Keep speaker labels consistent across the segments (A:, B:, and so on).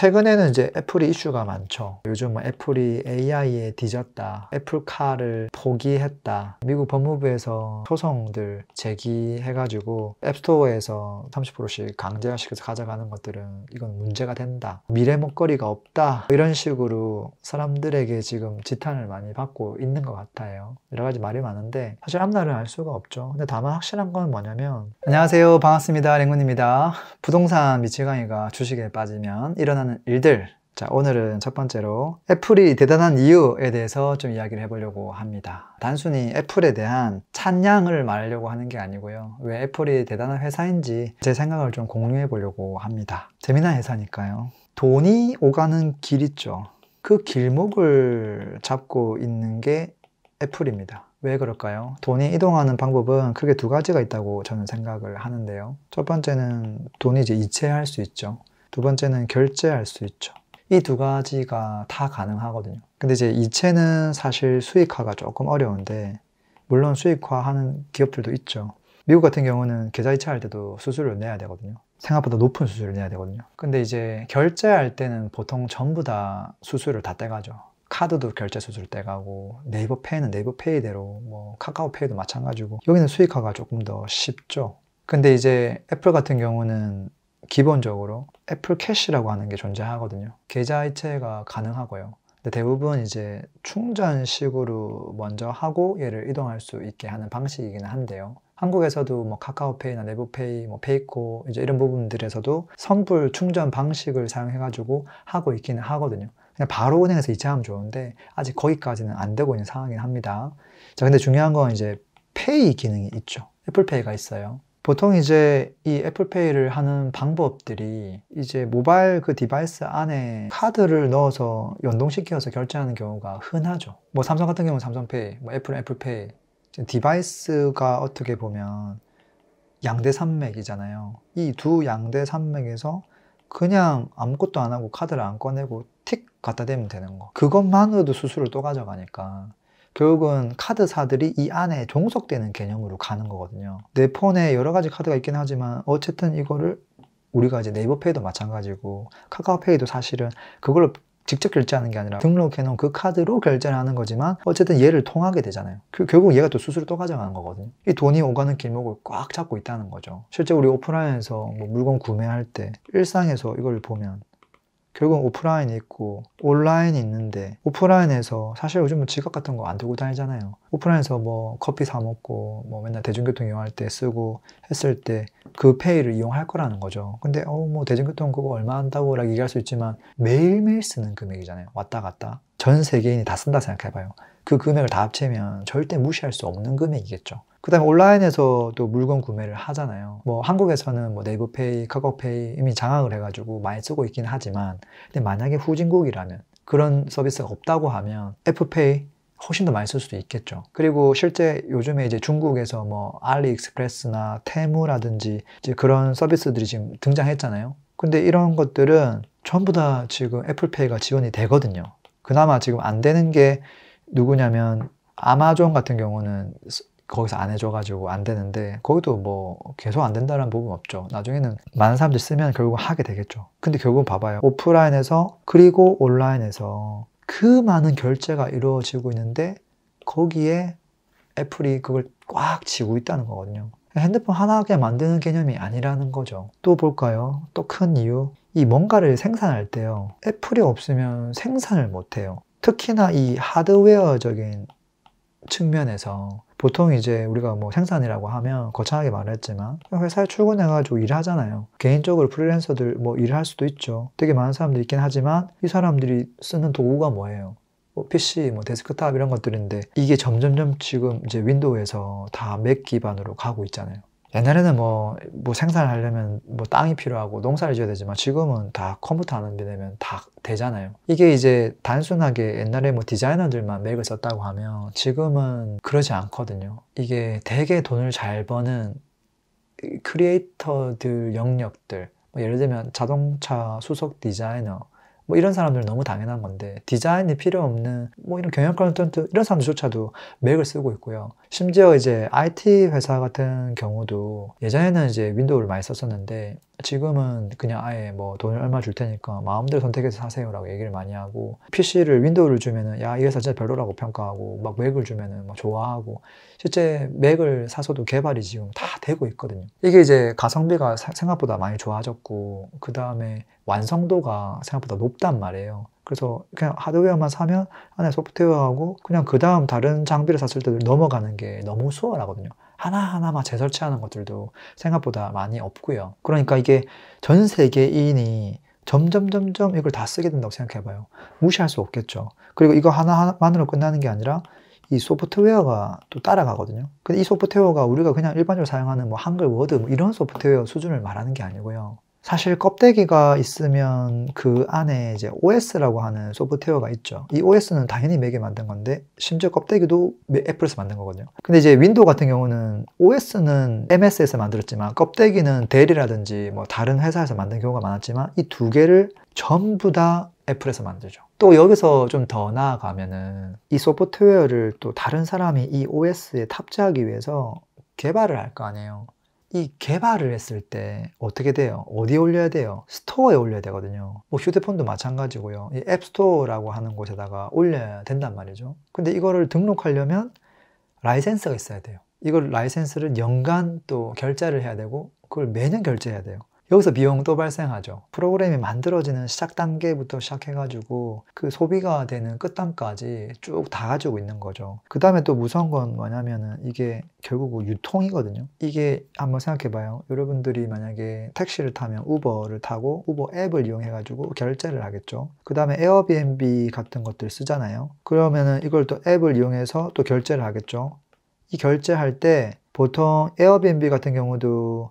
A: 최근에는 이제 애플이 이슈가 많죠. 요즘 뭐 애플이 AI에 뒤졌다. 애플카를 포기했다. 미국 법무부에서 소송들 제기해가지고 앱스토어에서 30%씩 강제화시켜서 가져가는 것들은 이건 문제가 된다. 미래 먹거리가 없다. 이런 식으로 사람들에게 지금 지탄을 많이 받고 있는 것 같아요. 여러 가지 말이 많은데 사실 앞날을 알 수가 없죠. 근데 다만 확실한 건 뭐냐면 안녕하세요. 반갑습니다. 랭군입니다. 부동산 미치강이가 주식에 빠지면 일어나는 일는 일들 자, 오늘은 첫 번째로 애플이 대단한 이유에 대해서 좀 이야기를 해보려고 합니다. 단순히 애플에 대한 찬양을 말하려고 하는 게 아니고요. 왜 애플이 대단한 회사인지 제 생각을 좀 공유해 보려고 합니다. 재미난 회사니까요. 돈이 오가는 길 있죠. 그 길목을 잡고 있는 게 애플입니다. 왜 그럴까요? 돈이 이동하는 방법은 크게 두 가지가 있다고 저는 생각을 하는데요. 첫 번째는 돈이 이제 이체할 수 있죠. 두 번째는 결제할 수 있죠. 이 두 가지가 다 가능하거든요. 근데 이제 이체는 사실 수익화가 조금 어려운데 물론 수익화하는 기업들도 있죠. 미국 같은 경우는 계좌 이체할 때도 수수료를 내야 되거든요. 생각보다 높은 수수료를 내야 되거든요. 근데 이제 결제할 때는 보통 전부 다 수수료를 다 떼가죠. 카드도 결제 수수료 떼가고 네이버 페이는 네이버 페이대로 뭐 카카오 페이도 마찬가지고 여기는 수익화가 조금 더 쉽죠. 근데 이제 애플 같은 경우는 기본적으로 애플 캐시라고 하는 게 존재하거든요. 계좌 이체가 가능하고요. 근데 대부분 이제 충전식으로 먼저 하고 얘를 이동할 수 있게 하는 방식이기는 한데요. 한국에서도 뭐 카카오페이나 네부페이뭐 페이코 이제 이런 부분들에서도 선불 충전 방식을 사용해가지고 하고 있기는 하거든요. 그냥 바로 은행에서 이체하면 좋은데 아직 거기까지는 안 되고 있는 상황이긴 합니다. 자, 근데 중요한 건 이제 페이 기능이 있죠. 애플페이가 있어요. 보통 이제 이 애플페이를 하는 방법들이 이제 모바일 그 디바이스 안에 카드를 넣어서 연동시켜서 결제하는 경우가 흔하죠. 뭐 삼성 같은 경우는 삼성페이, 뭐 애플은 애플페이. 디바이스가 어떻게 보면 양대 산맥이잖아요. 이 두 양대 산맥에서 그냥 아무것도 안 하고 카드를 안 꺼내고 틱 갖다 대면 되는 거. 그것만으로도 수수료또 가져가니까 결국은 카드사들이 이 안에 종속되는 개념으로 가는 거거든요. 내 폰에 여러 가지 카드가 있긴 하지만 어쨌든 이거를 우리가 이제 네이버페이도 마찬가지고 카카오페이도 사실은 그걸로 직접 결제하는 게 아니라 등록해놓은 그 카드로 결제를 하는 거지만 어쨌든 얘를 통하게 되잖아요 그, 결국 얘가 또 수수료 또 가져가는 거거든요 이 돈이 오가는 길목을 꽉 잡고 있다는 거죠 실제 우리 오프라인에서 뭐 물건 구매할 때 일상에서 이걸 보면 결국은 오프라인이 있고 온라인이 있는데 오프라인에서 사실 요즘은 지갑 같은 거 안 들고 다니잖아요. 오프라인에서 뭐 커피 사 먹고 뭐 맨날 대중교통 이용할 때 쓰고 했을 때 그 페이를 이용할 거라는 거죠. 근데 어 뭐 대중교통 그거 얼마 한다고라 얘기할 수 있지만 매일매일 쓰는 금액이잖아요. 왔다 갔다. 전 세계인이 다 쓴다 생각해봐요. 그 금액을 다 합치면 절대 무시할 수 없는 금액이겠죠. 그다음에 온라인에서도 물건 구매를 하잖아요. 뭐 한국에서는 뭐 네이버페이, 카카오페이 이미 장악을 해가지고 많이 쓰고 있긴 하지만, 근데 만약에 후진국이라면 그런 서비스가 없다고 하면 애플페이 훨씬 더 많이 쓸 수도 있겠죠. 그리고 실제 요즘에 이제 중국에서 뭐 알리익스프레스나 테무라든지 이제 그런 서비스들이 지금 등장했잖아요. 근데 이런 것들은 전부 다 지금 애플페이가 지원이 되거든요. 그나마 지금 안 되는 게 누구냐면 아마존 같은 경우는 거기서 안 해줘가지고 안 되는데 거기도 뭐 계속 안 된다는 부분 없죠 나중에는 많은 사람들이 쓰면 결국 하게 되겠죠 근데 결국은 봐봐요 오프라인에서 그리고 온라인에서 그 많은 결제가 이루어지고 있는데 거기에 애플이 그걸 꽉 쥐고 있다는 거거든요 핸드폰 하나하게 만드는 개념이 아니라는 거죠 또 볼까요 또 큰 이유 이 뭔가를 생산할 때요 애플이 없으면 생산을 못해요 특히나 이 하드웨어적인 측면에서 보통 이제 우리가 뭐 생산이라고 하면 거창하게 말했지만 회사에 출근해가지고 일하잖아요. 개인적으로 프리랜서들 뭐 일을 할 수도 있죠. 되게 많은 사람들이 있긴 하지만 이 사람들이 쓰는 도구가 뭐예요? 뭐 PC, 뭐 데스크탑 이런 것들인데 이게 점점점 지금 이제 윈도우에서 다 맥 기반으로 가고 있잖아요. 옛날에는 뭐, 뭐 생산을 하려면 뭐 땅이 필요하고 농사를 지어야 되지만 지금은 다 컴퓨터 하나 되면 다 되잖아요. 이게 이제 단순하게 옛날에 뭐 디자이너들만 맥을 썼다고 하면 지금은 그러지 않거든요. 이게 되게 돈을 잘 버는 크리에이터들 영역들, 뭐 예를 들면 자동차 수석 디자이너, 뭐 이런 사람들 은 너무 당연한 건데 디자인이 필요 없는 뭐 이런 경영 컨텐트 이런 사람들조차도 맥을 쓰고 있고요. 심지어 이제 IT 회사 같은 경우도 예전에는 이제 윈도우를 많이 썼었는데 지금은 그냥 아예 뭐 돈을 얼마 줄 테니까 마음대로 선택해서 사세요라고 얘기를 많이 하고 PC를 윈도우를 주면은 야이 회사 진짜 별로라고 평가하고 막 맥을 주면은 막 좋아하고 실제 맥을 사서도 개발이 지금 다 되고 있거든요. 이게 이제 가성비가 생각보다 많이 좋아졌고 그 다음에 완성도가 생각보다 높단 말이에요. 그래서 그냥 하드웨어만 사면 안에 소프트웨어하고 그냥 그 다음 다른 장비를 샀을 때도 넘어가는 게 너무 수월하거든요. 하나하나 막 재설치하는 것들도 생각보다 많이 없고요. 그러니까 이게 전 세계인이 점점 점점 이걸 다 쓰게 된다고 생각해봐요. 무시할 수 없겠죠. 그리고 이거 하나만으로 끝나는 게 아니라 이 소프트웨어가 또 따라가거든요. 근데 이 소프트웨어가 우리가 그냥 일반적으로 사용하는 뭐 한글 워드 뭐 이런 소프트웨어 수준을 말하는 게 아니고요. 사실 껍데기가 있으면 그 안에 이제 OS라고 하는 소프트웨어가 있죠. 이 OS는 당연히 맥에 만든 건데 심지어 껍데기도 애플에서 만든 거거든요. 근데 이제 윈도우 같은 경우는 OS는 MS에서 만들었지만 껍데기는 델이라든지 뭐 다른 회사에서 만든 경우가 많았지만 이 두 개를 전부 다 애플에서 만들죠. 또 여기서 좀 더 나아가면은 이 소프트웨어를 또 다른 사람이 이 OS에 탑재하기 위해서 개발을 할 거 아니에요. 이 개발을 했을 때 어떻게 돼요? 어디에 올려야 돼요? 스토어에 올려야 되거든요. 뭐 휴대폰도 마찬가지고요. 이 앱스토어라고 하는 곳에다가 올려야 된단 말이죠. 근데 이거를 등록하려면 라이센스가 있어야 돼요. 이걸 라이센스를 연간 또 결제를 해야 되고 그걸 매년 결제해야 돼요. 여기서 비용도 발생하죠. 프로그램이 만들어지는 시작 단계부터 시작해가지고 그 소비가 되는 끝단까지 쭉 다 가지고 있는 거죠. 그 다음에 또 무서운 건 뭐냐면은 이게 결국 은 유통이거든요. 이게 한번 생각해봐요. 여러분들이 만약에 택시를 타면 우버를 타고 우버 앱을 이용해가지고 결제를 하겠죠. 그 다음에 에어비앤비 같은 것들 쓰잖아요. 그러면은 이걸 또 앱을 이용해서 또 결제를 하겠죠. 이 결제할 때 보통 에어비앤비 같은 경우도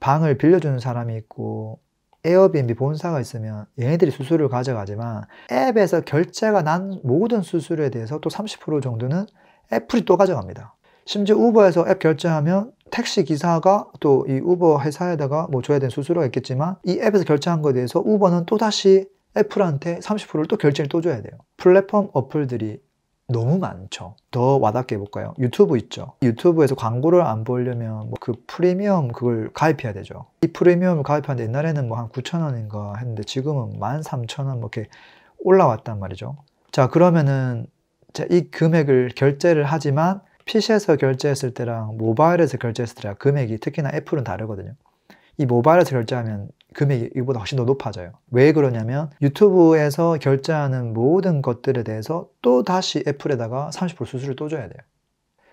A: 방을 빌려주는 사람이 있고 에어비앤비 본사가 있으면 얘네들이 수수료를 가져가지만 앱에서 결제가 난 모든 수수료에 대해서 또 30% 정도는 애플이 또 가져갑니다. 심지어 우버에서 앱 결제하면 택시 기사가 또 이 우버 회사에다가 뭐 줘야 되는 수수료가 있겠지만 이 앱에서 결제한 거에 대해서 우버는 또다시 애플한테 30%를 또 결제를 또 줘야 돼요. 플랫폼 어플들이 너무 많죠. 더 와닿게 해 볼까요? 유튜브 있죠. 유튜브에서 광고를 안 보려면 뭐그 프리미엄 그걸 가입해야 되죠. 이 프리미엄을 가입하는데 옛날에는 뭐 한 9,000원인가 했는데 지금은 13,000원 뭐 이렇게 올라왔단 말이죠. 자, 그러면은 이 금액을 결제를 하지만 PC에서 결제했을 때랑 모바일에서 결제했을 때랑 금액이 특히나 애플은 다르거든요. 이 모바일에서 결제하면 금액이 이보다 훨씬 더 높아져요. 왜 그러냐면 유튜브에서 결제하는 모든 것들에 대해서 또 다시 애플에다가 30% 수수료를 또 줘야 돼요.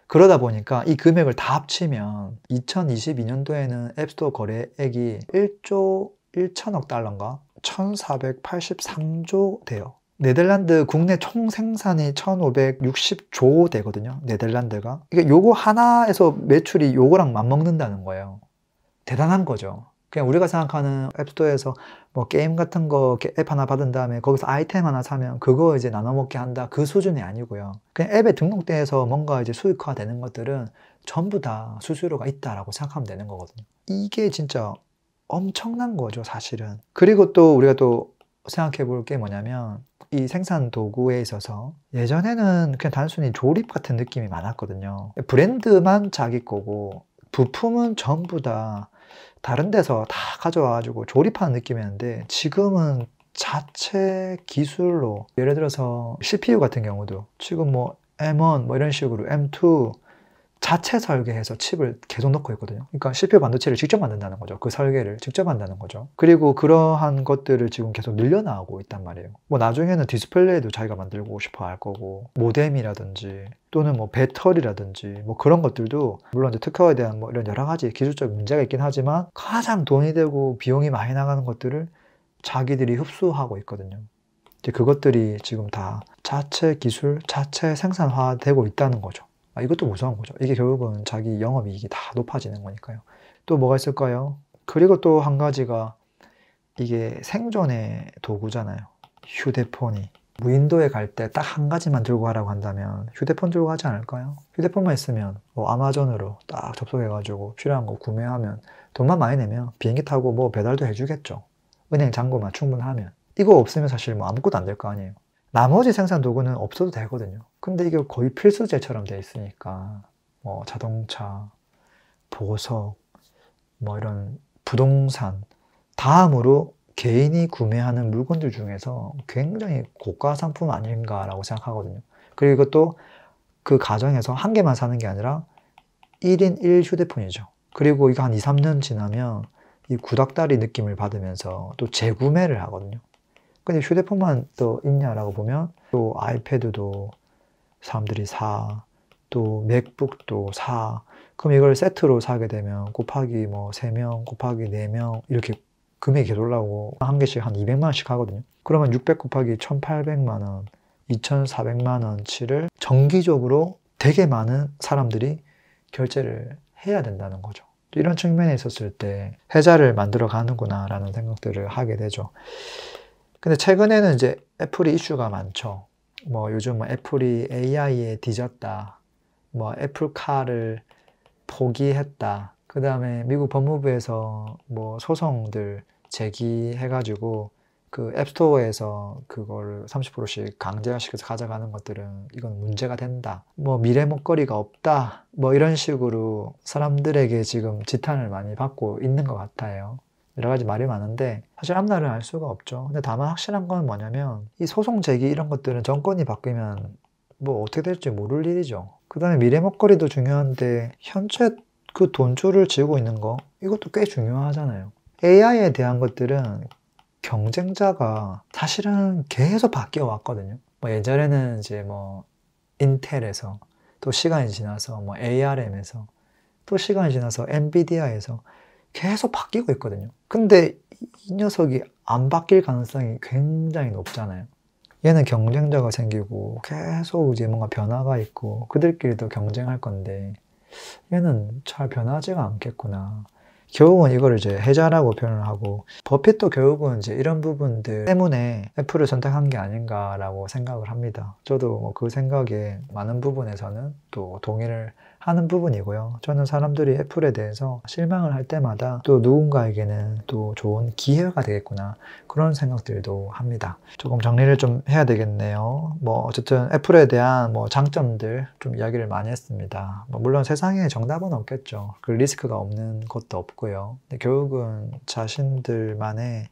A: 그러다 보니까 이 금액을 다 합치면 2022년도에는 앱스토어 거래액이 1조 1천억 달러인가 1483조 돼요. 네덜란드 국내 총 생산이 1560조 되거든요. 네덜란드가. 그러니까 요거 하나에서 매출이 요거랑 맞먹는다는 거예요. 대단한 거죠. 그냥 우리가 생각하는 앱스토어에서 뭐 게임 같은 거 앱 하나 받은 다음에 거기서 아이템 하나 사면 그거 이제 나눠 먹게 한다 그 수준이 아니고요. 그냥 앱에 등록돼서 뭔가 이제 수익화 되는 것들은 전부 다 수수료가 있다라고 생각하면 되는 거거든요. 이게 진짜 엄청난 거죠, 사실은. 그리고 또 우리가 또 생각해 볼 게 뭐냐면 이 생산 도구에 있어서 예전에는 그냥 단순히 조립 같은 느낌이 많았거든요. 브랜드만 자기 거고 부품은 전부 다 다른 데서 다 가져와가지고 조립하는 느낌이었는데 지금은 자체 기술로 예를 들어서 CPU 같은 경우도 지금 뭐 M1 뭐 이런 식으로 M2 자체 설계해서 칩을 계속 넣고 있거든요. 그러니까 CPU 반도체를 직접 만든다는 거죠. 그 설계를 직접 한다는 거죠. 그리고 그러한 것들을 지금 계속 늘려나가고 있단 말이에요. 뭐 나중에는 디스플레이도 자기가 만들고 싶어 할 거고 모뎀이라든지 또는 뭐 배터리라든지 뭐 그런 것들도 물론 이제 특허에 대한 뭐 이런 여러 가지 기술적 문제가 있긴 하지만 가장 돈이 되고 비용이 많이 나가는 것들을 자기들이 흡수하고 있거든요. 이제 그것들이 지금 다 자체 기술, 자체 생산화되고 있다는 거죠. 아, 이것도 무서운 거죠. 이게 결국은 자기 영업이익이 다 높아지는 거니까요. 또 뭐가 있을까요? 그리고 또 한 가지가 이게 생존의 도구잖아요. 휴대폰이. 무인도에 갈 때 딱 한 가지만 들고 가라고 한다면 휴대폰 들고 가지 않을까요? 휴대폰만 있으면 뭐 아마존으로 딱 접속해가지고 필요한 거 구매하면 돈만 많이 내면 비행기 타고 뭐 배달도 해주겠죠. 은행 잔고만 충분하면. 이거 없으면 사실 뭐 아무것도 안 될 거 아니에요. 나머지 생산 도구는 없어도 되거든요. 근데 이게 거의 필수제처럼 되어 있으니까 뭐 자동차, 보석, 뭐 이런 부동산 다음으로 개인이 구매하는 물건들 중에서 굉장히 고가 상품 아닌가라고 생각하거든요. 그리고 이것도 그 가정에서 한 개만 사는 게 아니라 1인 1 휴대폰이죠. 그리고 이거 한 2, 3년 지나면 이 구닥다리 느낌을 받으면서 또 재구매를 하거든요. 근데 휴대폰만 또 있냐라고 보면 또 아이패드도 사람들이 사, 또 맥북도 사. 그럼 이걸 세트로 사게 되면 곱하기 뭐 3명, 곱하기 4명 이렇게 금액이 올라오고 한 개씩 한 200만 원씩 하거든요. 그러면 600 곱하기 1,800만 원, 2,400만 원치를 정기적으로 되게 많은 사람들이 결제를 해야 된다는 거죠. 이런 측면에 있었을 때회자를 만들어 가는구나라는 생각들을 하게 되죠. 근데 최근에는 이제 애플이 이슈가 많죠. 뭐 요즘 뭐 애플이 AI에 뒤졌다. 뭐 애플카를 포기했다. 그 다음에 미국 법무부에서 뭐 소송들 제기해가지고 그 앱스토어에서 그걸 30%씩 강제화시켜서 가져가는 것들은 이건 문제가 된다. 뭐 미래 먹거리가 없다. 뭐 이런 식으로 사람들에게 지금 지탄을 많이 받고 있는 것 같아요. 여러 가지 말이 많은데 사실 앞날을 알 수가 없죠. 근데 다만 확실한 건 뭐냐면 이 소송 제기 이런 것들은 정권이 바뀌면 뭐 어떻게 될지 모를 일이죠. 그 다음에 미래 먹거리도 중요한데 현재 그 돈줄을 지우고 있는 거 이것도 꽤 중요하잖아요. AI에 대한 것들은 경쟁자가 사실은 계속 바뀌어 왔거든요. 뭐 예전에는 이제 뭐 인텔에서 또 시간이 지나서 뭐 ARM에서 또 시간이 지나서 엔비디아에서 계속 바뀌고 있거든요. 근데 이 녀석이 안 바뀔 가능성이 굉장히 높잖아요. 얘는 경쟁자가 생기고 계속 이제 뭔가 변화가 있고 그들끼리도 경쟁할 건데 얘는 잘 변하지가 않겠구나. 결국은 이걸 이제 해자라고 표현을 하고 버핏도 결국은 이제 이런 부분들 때문에 애플을 선택한 게 아닌가라고 생각을 합니다. 저도 뭐그 생각에 많은 부분에서는 또 동의를 하는 부분이고요. 저는 사람들이 애플에 대해서 실망을 할 때마다 또 누군가에게는 또 좋은 기회가 되겠구나 그런 생각들도 합니다. 조금 정리를 좀 해야 되겠네요. 뭐 어쨌든 애플에 대한 뭐 장점들 좀 이야기를 많이 했습니다. 뭐 물론 세상에 정답은 없겠죠. 그 리스크가 없는 것도 없고요. 근데 결국은 자신들만의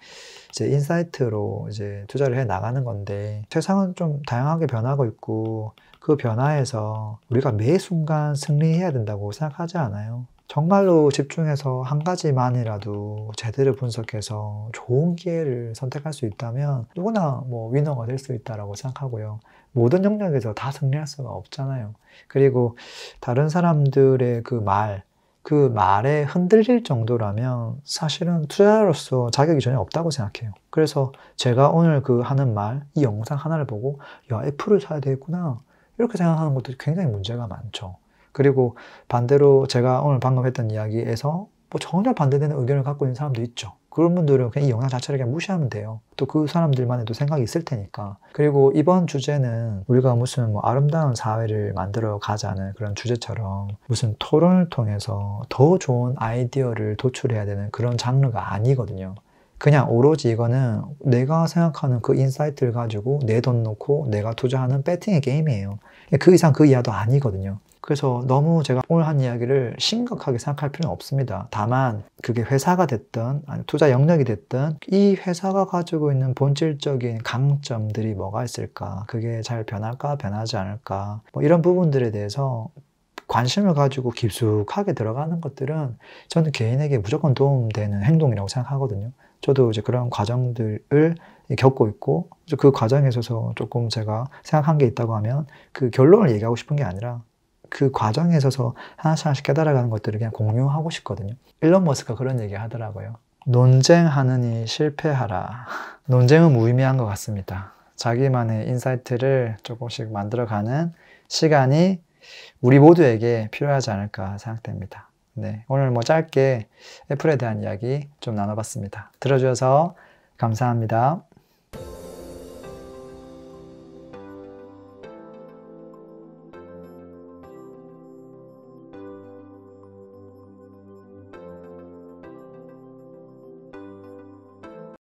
A: 이제 인사이트로 이제 투자를 해 나가는 건데 세상은 좀 다양하게 변하고 있고 그 변화에서 우리가 매 순간 승리 정리해야 된다고 생각하지 않아요. 정말로 집중해서 한 가지만이라도 제대로 분석해서 좋은 기회를 선택할 수 있다면 누구나 뭐 위너가 될 수 있다라고 생각하고요. 모든 영역에서 다 승리할 수가 없잖아요. 그리고 다른 사람들의 그 말, 그 말에 흔들릴 정도라면 사실은 투자로서 자격이 전혀 없다고 생각해요. 그래서 제가 오늘 그 하는 말, 이 영상 하나를 보고 야, 애플을 사야 되겠구나. 이렇게 생각하는 것도 굉장히 문제가 많죠. 그리고 반대로 제가 오늘 방금 했던 이야기에서 뭐 전혀 반대되는 의견을 갖고 있는 사람도 있죠. 그런 분들은 그냥 이 영상 자체를 그냥 무시하면 돼요. 또 그 사람들만의 생각이 있을 테니까. 그리고 이번 주제는 우리가 무슨 뭐 아름다운 사회를 만들어 가자는 그런 주제처럼 무슨 토론을 통해서 더 좋은 아이디어를 도출해야 되는 그런 장르가 아니거든요. 그냥 오로지 이거는 내가 생각하는 그 인사이트를 가지고 내 돈 놓고 내가 투자하는 배팅의 게임이에요. 그 이상 그 이하도 아니거든요. 그래서 너무 제가 오늘 한 이야기를 심각하게 생각할 필요는 없습니다. 다만 그게 회사가 됐든 아니 투자 영역이 됐든 이 회사가 가지고 있는 본질적인 강점들이 뭐가 있을까? 그게 잘 변할까? 변하지 않을까? 뭐 이런 부분들에 대해서 관심을 가지고 깊숙하게 들어가는 것들은 저는 개인에게 무조건 도움되는 행동이라고 생각하거든요. 저도 이제 그런 과정들을 겪고 있고 그 과정에 있어서 조금 제가 생각한 게 있다고 하면 그 결론을 얘기하고 싶은 게 아니라 그 과정에 있어서 하나씩 하나씩 깨달아가는 것들을 그냥 공유하고 싶거든요. 일론 머스크가 그런 얘기 하더라고요. 논쟁하느니 실패하라. 논쟁은 무의미한 것 같습니다. 자기만의 인사이트를 조금씩 만들어가는 시간이 우리 모두에게 필요하지 않을까 생각됩니다. 네. 오늘 뭐 짧게 애플에 대한 이야기 좀 나눠봤습니다. 들어주셔서 감사합니다.